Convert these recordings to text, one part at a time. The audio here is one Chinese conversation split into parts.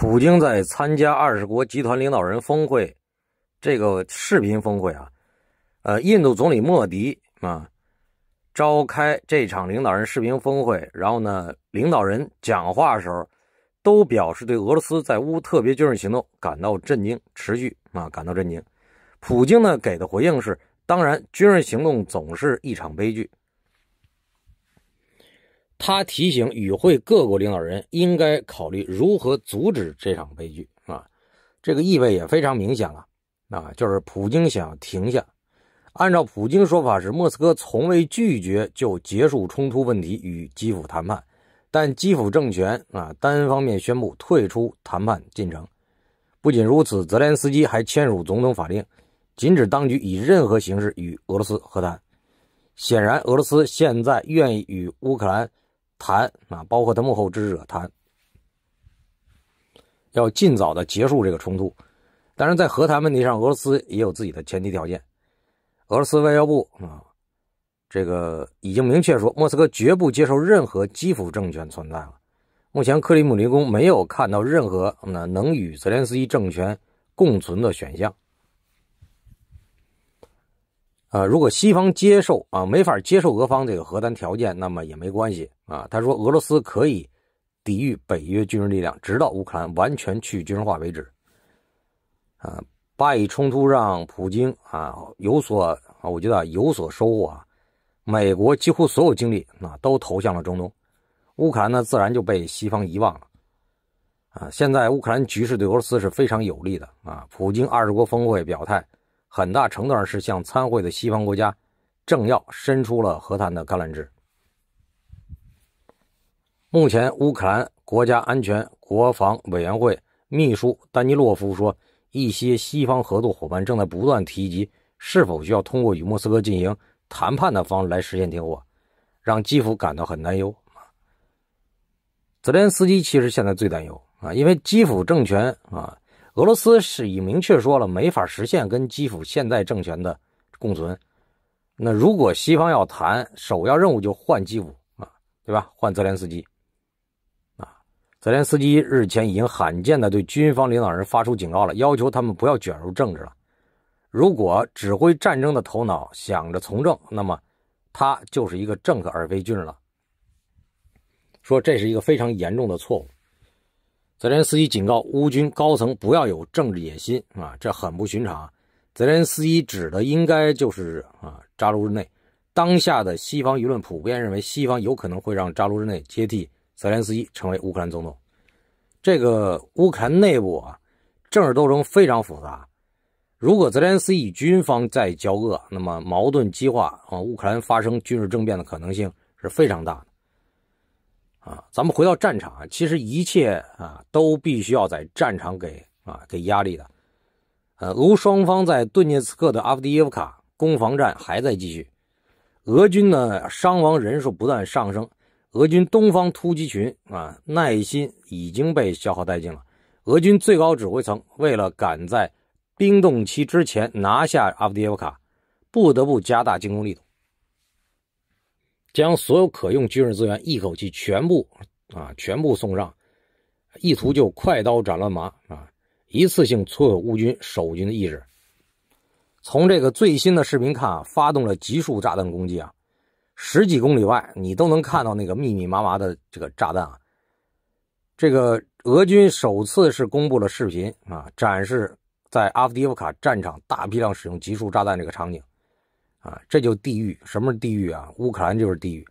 普京在参加二十国集团领导人峰会，这个视频峰会啊，呃，印度总理莫迪啊，召开这场领导人视频峰会，然后呢，领导人讲话时候，都表示对俄罗斯在乌特别军事行动感到震惊，持续啊感到震惊。普京呢给的回应是，当然，军事行动总是一场悲剧。他提醒与会各国领导人应该考虑如何阻止这场悲剧啊，这个意味也非常明显了啊，就是普京想停下。按照普京说法是，莫斯科从未拒绝就结束冲突问题与基辅谈判，但基辅政权啊单方面宣布退出谈判进程。不仅如此，泽连斯基还签署总统法令，禁止当局以任何形式与俄罗斯和谈。显然，俄罗斯现在愿意与乌克兰。谈啊，包括他幕后支持者谈，要尽早的结束这个冲突。当然，在和谈问题上，俄罗斯也有自己的前提条件。俄罗斯外交部啊，这个已经明确说，莫斯科绝不接受任何基辅政权存在了。目前，克里姆林宫没有看到任何那能与泽连斯基政权共存的选项。啊，如果西方接受啊，没法接受俄方这个和谈条件，那么也没关系。啊，他说俄罗斯可以抵御北约军事力量，直到乌克兰完全去军事化为止。啊，巴以冲突让普京啊有所啊，我觉得有所收获啊。美国几乎所有精力啊都投向了中东，乌克兰呢自然就被西方遗忘了。啊，现在乌克兰局势对俄罗斯是非常有利的啊。普京二十国峰会表态，很大程度上是向参会的西方国家政要伸出了和谈的橄榄枝。目前，乌克兰国家安全国防委员会秘书丹尼洛夫说，一些西方合作伙伴正在不断提及是否需要通过与莫斯科进行谈判的方式来实现停火，让基辅感到很难忧。泽连斯基其实现在最担忧啊，因为基辅政权啊，俄罗斯是已明确说了没法实现跟基辅现在政权的共存。那如果西方要谈，首要任务就换基辅啊，对吧？换泽连斯基。泽连斯基日前已经罕见的对军方领导人发出警告了，要求他们不要卷入政治了。如果指挥战争的头脑想着从政，那么他就是一个政客而非军人了。说这是一个非常严重的错误。泽连斯基警告乌军高层不要有政治野心啊，这很不寻常。泽连斯基指的应该就是啊扎卢日内。当下的西方舆论普遍认为，西方有可能会让扎卢日内接替。泽连斯基成为乌克兰总统，这个乌克兰内部啊，政治斗争非常复杂。如果泽连斯基与军方再交恶，那么矛盾激化啊，乌克兰发生军事政变的可能性是非常大的。啊，咱们回到战场，其实一切啊都必须要在战场给啊给压力的。呃，俄乌双方在顿涅茨克的阿夫迪耶夫卡攻防战还在继续，俄军呢伤亡人数不断上升。俄军东方突击群啊，耐心已经被消耗殆尽了。俄军最高指挥层为了赶在冰冻期之前拿下阿夫迪耶夫卡，不得不加大进攻力度，将所有可用军事资源一口气全部啊全部送上，意图就快刀斩乱麻啊，一次性摧毁乌军守军的意志。从这个最新的视频看啊，发动了集束炸弹攻击啊。十几公里外，你都能看到那个密密麻麻的这个炸弹啊！这个俄军首次是公布了视频啊，展示在阿夫迪夫卡战场大批量使用集束炸弹这个场景啊，这就地狱！什么是地狱啊？乌克兰就是地狱！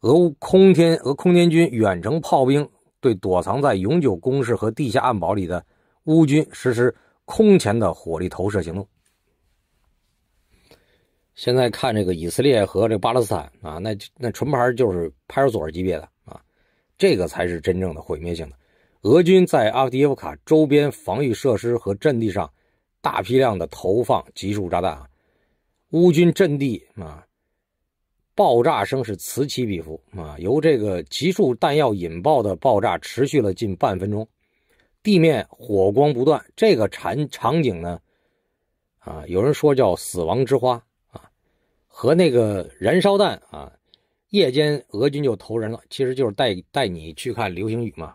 俄乌空天、俄空天军远程炮兵对躲藏在永久工事和地下暗堡里的乌军实施空前的火力投射行动。现在看这个以色列和这巴勒斯坦啊，那那纯牌就是派出所级别的啊，这个才是真正的毁灭性的。俄军在阿夫迪耶夫卡周边防御设施和阵地上大批量的投放集束炸弹啊，乌军阵地啊，爆炸声是此起彼伏啊，由这个集束弹药引爆的爆炸持续了近半分钟，地面火光不断。这个场场景呢，啊，有人说叫“死亡之花”。和那个燃烧弹啊，夜间俄军就投人了，其实就是带带你去看流星雨嘛。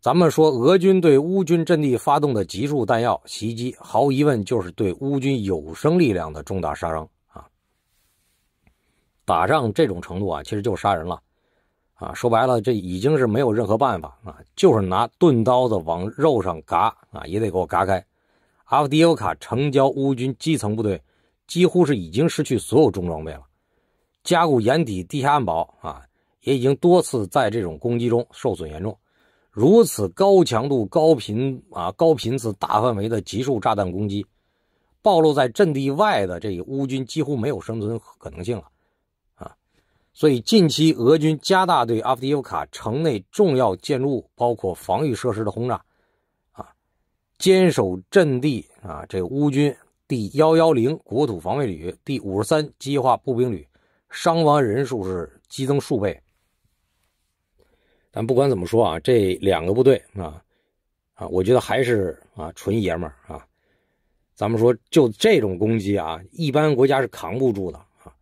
咱们说，俄军对乌军阵地发动的集束弹药袭击，毫无疑问就是对乌军有生力量的重大杀伤啊。打仗这种程度啊，其实就是杀人了啊。说白了，这已经是没有任何办法啊，就是拿钝刀子往肉上嘎啊，也得给我嘎开。阿夫迪欧卡城郊乌军基层部队。几乎是已经失去所有重装备了，加固掩体、地下暗堡啊，也已经多次在这种攻击中受损严重。如此高强度、高频啊、高频次、大范围的急速炸弹攻击，暴露在阵地外的这个乌军几乎没有生存可能性了啊！所以近期俄军加大对阿夫迪夫卡城内重要建筑物，包括防御设施的轰炸啊，坚守阵地啊，这乌军。第幺幺零国土防卫旅、第五十三机械化步兵旅，伤亡人数是激增数倍。但不管怎么说啊，这两个部队啊，啊，我觉得还是啊，纯爷们儿啊。咱们说，就这种攻击啊，一般国家是扛不住的啊，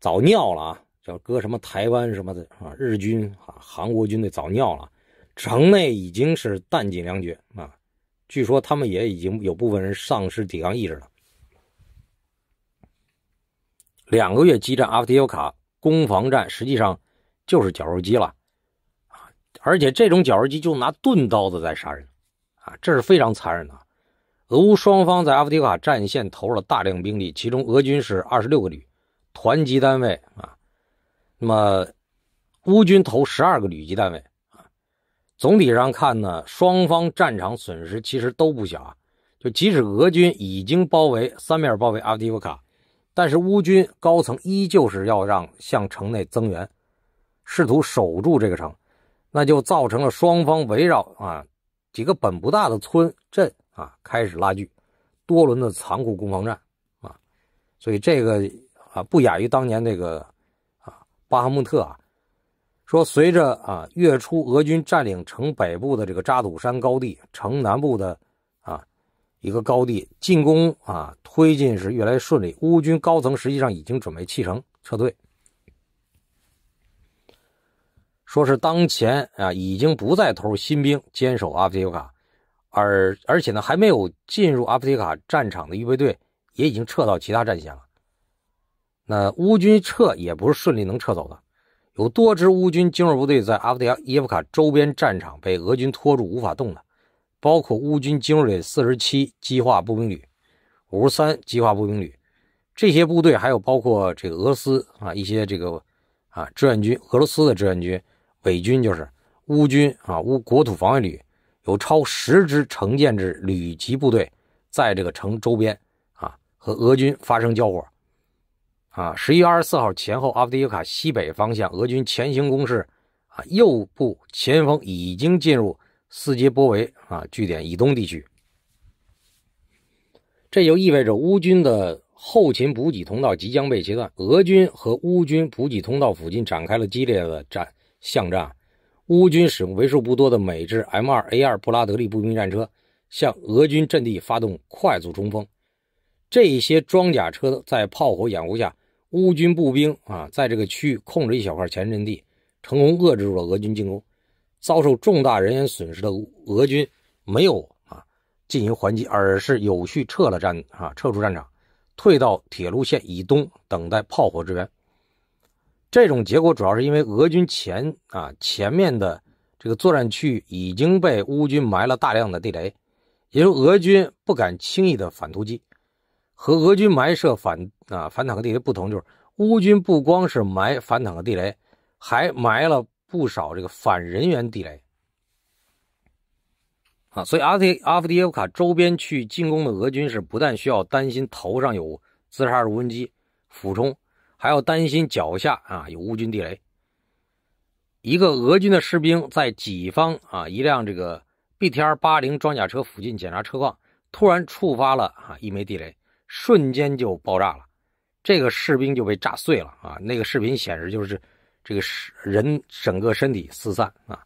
早尿了啊！叫搁什么台湾什么的啊，日军啊，韩国军队早尿了，城内已经是弹尽粮绝啊。据说他们也已经有部分人丧失抵抗意志了。两个月激战阿夫迪夫卡攻防战，实际上就是绞肉机了啊！而且这种绞肉机就拿钝刀子在杀人啊，这是非常残忍的。俄乌双方在阿夫迪夫卡战线投入了大量兵力，其中俄军是二十六个旅、团级单位啊。那么，乌军投十二个旅级单位啊。总体上看呢，双方战场损失其实都不小啊。就即使俄军已经包围三面包围阿夫迪夫卡。但是乌军高层依旧是要让向城内增援，试图守住这个城，那就造成了双方围绕啊几个本不大的村镇啊开始拉锯，多轮的残酷攻防战啊，所以这个啊不亚于当年那个啊巴赫穆特啊，说随着啊月初俄军占领城北部的这个扎土山高地，城南部的。一个高地进攻啊，推进是越来越顺利。乌军高层实际上已经准备弃城撤退，说是当前啊已经不再投入新兵坚守阿夫提卡，而而且呢还没有进入阿夫提卡战场的预备队也已经撤到其他战线了。那乌军撤也不是顺利能撤走的，有多支乌军精锐部队在阿夫提夫卡周边战场被俄军拖住无法动弹。包括乌军精锐四十七机械化步兵旅、五十三机械化步兵旅，这些部队还有包括这个俄罗斯啊一些这个啊志愿军俄罗斯的志愿军伪军就是乌军啊乌国土防卫旅有超十支成建制旅级部队在这个城周边啊和俄军发生交火。啊，十一月二十四号前后，阿夫迪卡西北方向俄军前行攻势，啊右部前锋已经进入。伺机波维啊据点以东地区，这就意味着乌军的后勤补给通道即将被切断。俄军和乌军补给通道附近展开了激烈的战巷战。乌军使用为数不多的美制 M2A2 布拉德利步兵战车，向俄军阵地发动快速冲锋。这些装甲车在炮火掩护下，乌军步兵啊在这个区域控制一小块前阵地，成功遏制住了俄军进攻。遭受重大人员损失的俄军没有啊进行还击，而是有序撤了战啊，撤出战场，退到铁路线以东等待炮火支援。这种结果主要是因为俄军前啊前面的这个作战区域已经被乌军埋了大量的地雷，也就俄军不敢轻易的反突击。和俄军埋设反啊反坦克地雷不同，就是乌军不光是埋反坦克地雷，还埋了。不少这个反人员地雷啊，所以阿提阿夫迪耶夫卡周边去进攻的俄军是不但需要担心头上有自杀式无人机俯冲，还要担心脚下啊有乌军地雷。一个俄军的士兵在己方啊一辆这个 BTR 八零装甲车附近检查车况，突然触发了啊一枚地雷，瞬间就爆炸了，这个士兵就被炸碎了啊。那个视频显示就是。这个是人整个身体四散啊！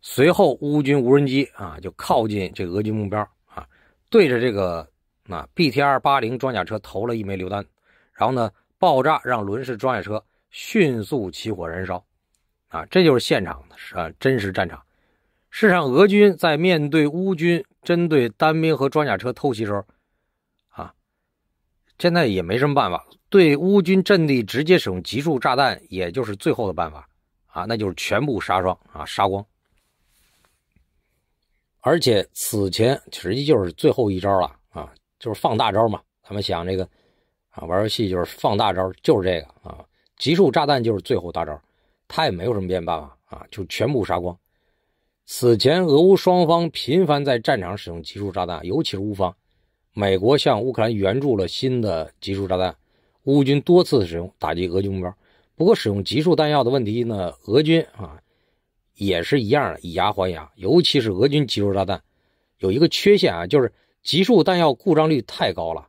随后，乌军无人机啊就靠近这个俄军目标啊，对着这个啊 BTR 八零装甲车投了一枚榴弹，然后呢，爆炸让轮式装甲车迅速起火燃烧啊！这就是现场的啊真实战场。事实上，俄军在面对乌军针对单兵和装甲车偷袭时候啊，现在也没什么办法。对乌军阵地直接使用集束炸弹，也就是最后的办法啊，那就是全部杀光啊，杀光。而且此前实际就是最后一招了啊，就是放大招嘛。他们想这个啊，玩游戏就是放大招，就是这个啊，集束炸弹就是最后大招，他也没有什么别的办法啊，就全部杀光。此前，俄乌双方频繁在战场使用集束炸弹，尤其是乌方。美国向乌克兰援助了新的集束炸弹。乌军多次使用打击俄军目标，不过使用集束弹药的问题呢？俄军啊也是一样的，以牙还牙。尤其是俄军集束炸弹有一个缺陷啊，就是集束弹药故障率太高了。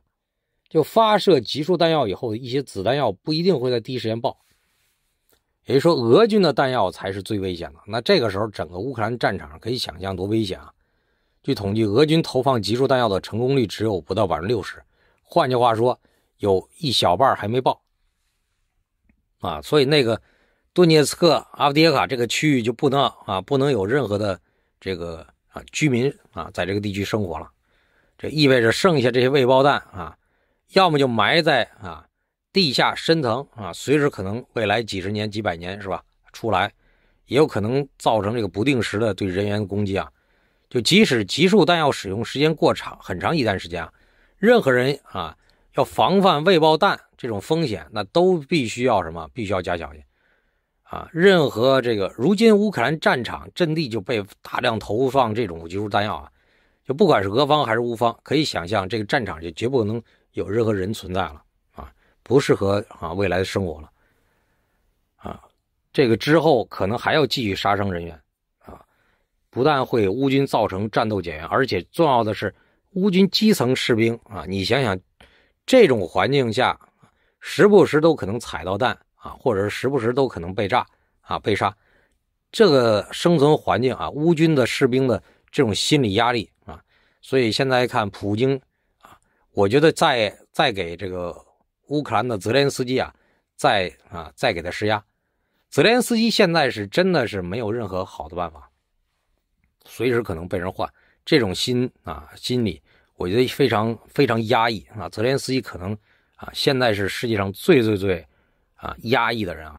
就发射集束弹药以后，一些子弹药不一定会在第一时间爆。也就是说，俄军的弹药才是最危险的。那这个时候，整个乌克兰战场可以想象多危险啊！据统计，俄军投放集束弹药的成功率只有不到百分之六十。换句话说，有一小半还没爆，啊，所以那个顿涅茨克、阿夫迪耶卡这个区域就不能啊，不能有任何的这个啊居民啊，在这个地区生活了。这意味着剩下这些未爆弹啊，要么就埋在啊地下深层啊，随时可能未来几十年、几百年是吧出来，也有可能造成这个不定时的对人员攻击啊。就即使集束弹药使用时间过长，很长一段时间啊，任何人啊。要防范未爆弹这种风险，那都必须要什么？必须要加强些啊！任何这个如今乌克兰战场阵地就被大量投放这种无接物弹药啊，就不管是俄方还是乌方，可以想象这个战场就绝不可能有任何人存在了啊，不适合啊未来的生活了啊！这个之后可能还要继续杀伤人员啊，不但会乌军造成战斗减员，而且重要的是乌军基层士兵啊，你想想。这种环境下，时不时都可能踩到蛋啊，或者是时不时都可能被炸啊、被杀。这个生存环境啊，乌军的士兵的这种心理压力啊，所以现在看普京啊，我觉得再再给这个乌克兰的泽连斯基啊，再啊再给他施压。泽连斯基现在是真的是没有任何好的办法，随时可能被人换。这种心啊，心理。我觉得非常非常压抑啊！泽连斯基可能啊，现在是世界上最最最啊压抑的人啊。